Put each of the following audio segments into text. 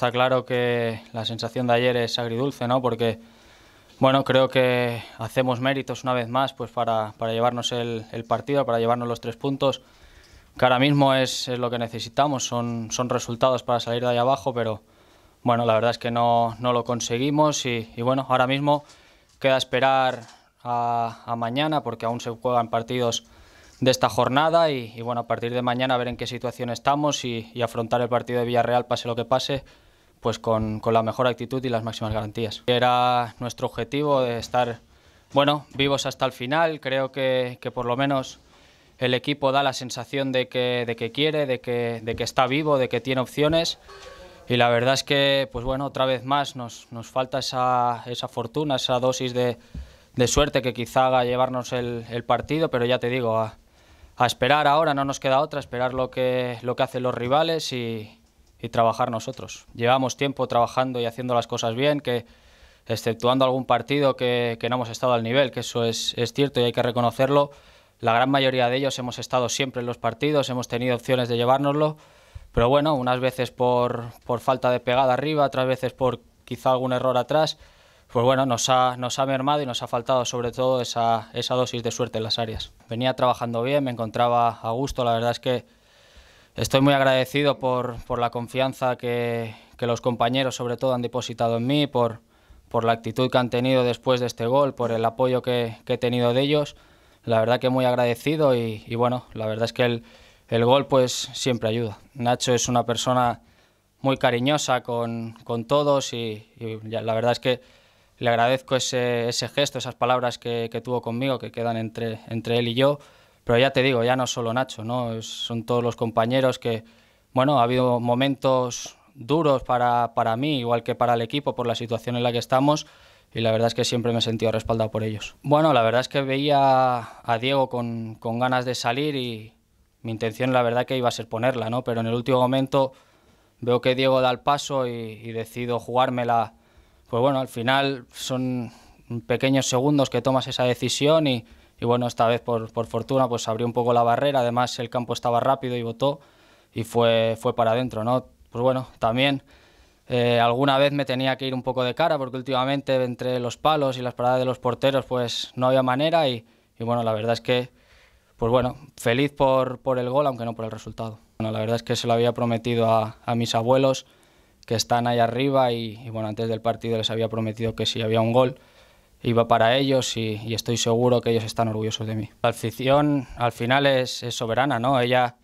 Está claro que la sensación de ayer es agridulce, ¿no? Porque, bueno, creo que hacemos méritos una vez más pues para, llevarnos el, partido, para llevarnos los tres puntos, que ahora mismo es, lo que necesitamos, son, son resultados para salir de ahí abajo, pero, bueno, la verdad es que no, lo conseguimos y, bueno, ahora mismo queda esperar a, mañana porque aún se juegan partidos de esta jornada y, bueno, a partir de mañana ver en qué situación estamos y afrontar el partido de Villarreal pase lo que pase pues con, la mejor actitud y las máximas garantías. Era nuestro objetivo de estar bueno, vivos hasta el final, creo que, por lo menos el equipo da la sensación de que, de que quiere, de que, de que está vivo, de que tiene opciones y la verdad es que pues bueno, otra vez más nos, falta esa, fortuna, esa dosis de, de suerte que quizá haga llevarnos el, partido, pero ya te digo, a, a esperar ahora, no nos queda otra, esperar lo que, lo que hacen los rivales y, y trabajar nosotros. Llevamos tiempo trabajando y haciendo las cosas bien, que exceptuando algún partido que, no hemos estado al nivel, que eso es, cierto y hay que reconocerlo, la gran mayoría de ellos hemos estado siempre en los partidos, hemos tenido opciones de llevárnoslo, pero bueno, unas veces por, por falta de pegada arriba, otras veces por quizá algún error atrás, pues bueno, nos ha, nos ha mermado y nos ha faltado sobre todo esa, esa dosis de suerte en las áreas. Venía trabajando bien, me encontraba a gusto, la verdad es que Estoy muy agradecido por, por la confianza que, que, los compañeros sobre todo han depositado en mí, por, por la actitud que han tenido después de este gol, por el apoyo que, he tenido de ellos. La verdad que muy agradecido y, bueno, la verdad es que el, el, gol pues siempre ayuda. Nacho es una persona muy cariñosa con, con todos y, la verdad es que le agradezco ese, ese gesto, esas palabras que, que tuvo conmigo, que quedan entre, entre él y yo. Pero ya te digo, ya no solo Nacho, ¿no? son todos los compañeros que, bueno, ha habido momentos duros para, mí, igual que para el equipo, por la situación en la que estamos, y la verdad es que siempre me he sentido respaldado por ellos. Bueno, la verdad es que veía a Diego con, ganas de salir y mi intención la verdad que iba a ser ponerla, ¿no? Pero en el último momento veo que Diego da el paso y decido jugármela. Pues bueno, al final son pequeños segundos que tomas esa decisión y, y bueno, esta vez por, fortuna pues abrió un poco la barrera, además el campo estaba rápido y votó y fue, fue para adentro, ¿no? Pues bueno, también eh, alguna vez me tenía que ir un poco de cara porque últimamente entre los palos y las paradas de los porteros pues no había manera y, bueno, la verdad es que pues bueno, feliz por, por, el gol aunque no por el resultado. Bueno, la verdad es que se lo había prometido a, mis abuelos que están ahí arriba y, y, bueno, antes del partido les había prometido que si había un gol iba para ellos y, estoy seguro que ellos están orgullosos de mí. La afición al final es, soberana, ¿no? Ella,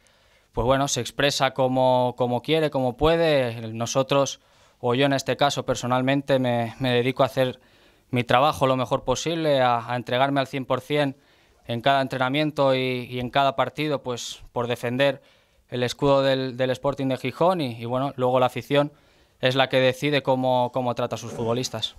pues bueno, se expresa como, como, quiere, como puede. Nosotros, o yo en este caso personalmente, me, dedico a hacer mi trabajo lo mejor posible, a, entregarme al 100% en cada entrenamiento y, en cada partido, pues por defender el escudo del, Sporting de Gijón y, y, bueno, luego la afición es la que decide cómo, cómo trata a sus futbolistas.